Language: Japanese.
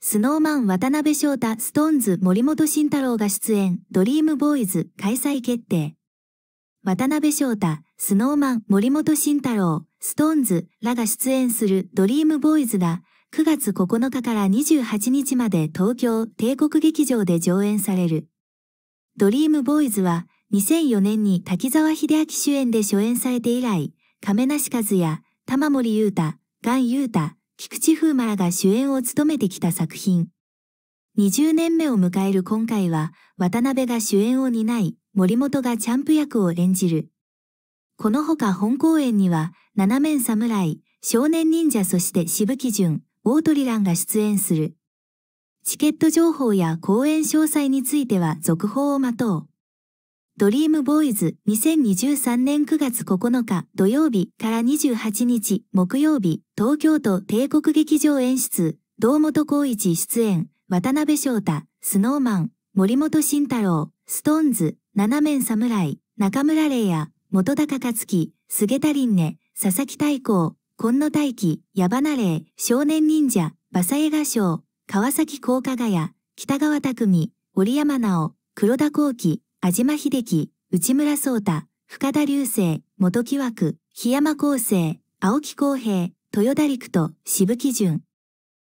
スノーマン渡辺翔太、ストーンズ森本慎太郎が出演、ドリームボーイズ開催決定。渡辺翔太、スノーマン森本慎太郎、ストーンズらが出演するドリームボーイズが、9月9日から28日まで東京帝国劇場で上演される。ドリームボーイズは、2004年に滝沢秀明主演で初演されて以来、亀梨和也、玉森裕太、ガン裕太、菊池風磨らが主演を務めてきた作品。20年目を迎える今回は、渡辺が主演を担い、森本がチャンプ役を演じる。このほか本公演には、七面侍、少年忍者そして渋木淳、順、大鳥蘭が出演する。チケット情報や公演詳細については続報を待とう。ドリームボーイズ2023年9月9日土曜日から28日木曜日東京都帝国劇場演出堂本光一出演渡辺翔太スノーマン森本慎太郎ストーンズ七面侍中村玲也元高克樹菅田林根佐々木大光今野大輝矢花霊少年忍者馬佐映画賞川崎高加賀屋北川匠織山直黒田光輝安島秀樹、内村聡太、深田流星、元木枠、檜山光生、青木光平、豊田陸と渋木淳。